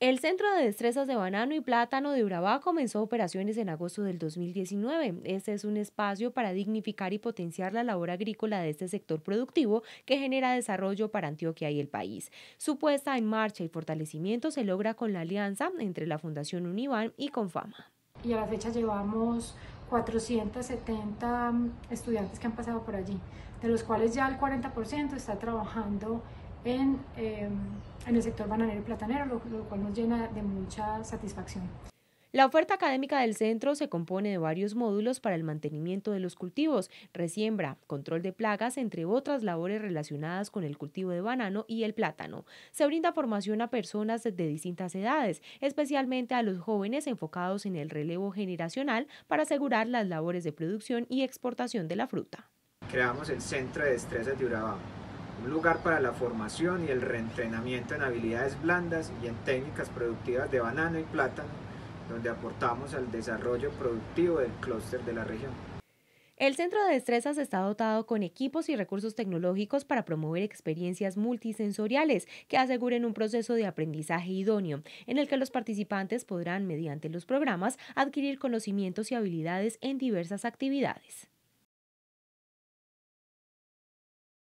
El Centro de Destrezas de Banano y Plátano de Urabá comenzó operaciones en agosto del 2019. Este es un espacio para dignificar y potenciar la labor agrícola de este sector productivo que genera desarrollo para Antioquia y el país. Su puesta en marcha y fortalecimiento se logra con la alianza entre la Fundación Univan y Confama. Y a la fecha llevamos 470 estudiantes que han pasado por allí, de los cuales ya el 40% está trabajando Em, en, el sector bananero y platanero, lo, cual nos llena de mucha satisfacción. La oferta académica del centro se compone de varios módulos para el mantenimiento de los cultivos, resiembra, control de plagas, entre otras labores relacionadas con el cultivo de banano y el plátano. Se brinda formación a personas de distintas edades, especialmente a los jóvenes enfocados en el relevo generacional para asegurar las labores de producción y exportación de la fruta. Creamos el Centro de Destrezas de Urabá un lugar para la formación y el reentrenamiento en habilidades blandas y en técnicas productivas de banano y plátano, donde aportamos al desarrollo productivo del clúster de la región. El Centro de Destrezas está dotado con equipos y recursos tecnológicos para promover experiencias multisensoriales que aseguren un proceso de aprendizaje idóneo, en el que los participantes podrán, mediante los programas, adquirir conocimientos y habilidades en diversas actividades.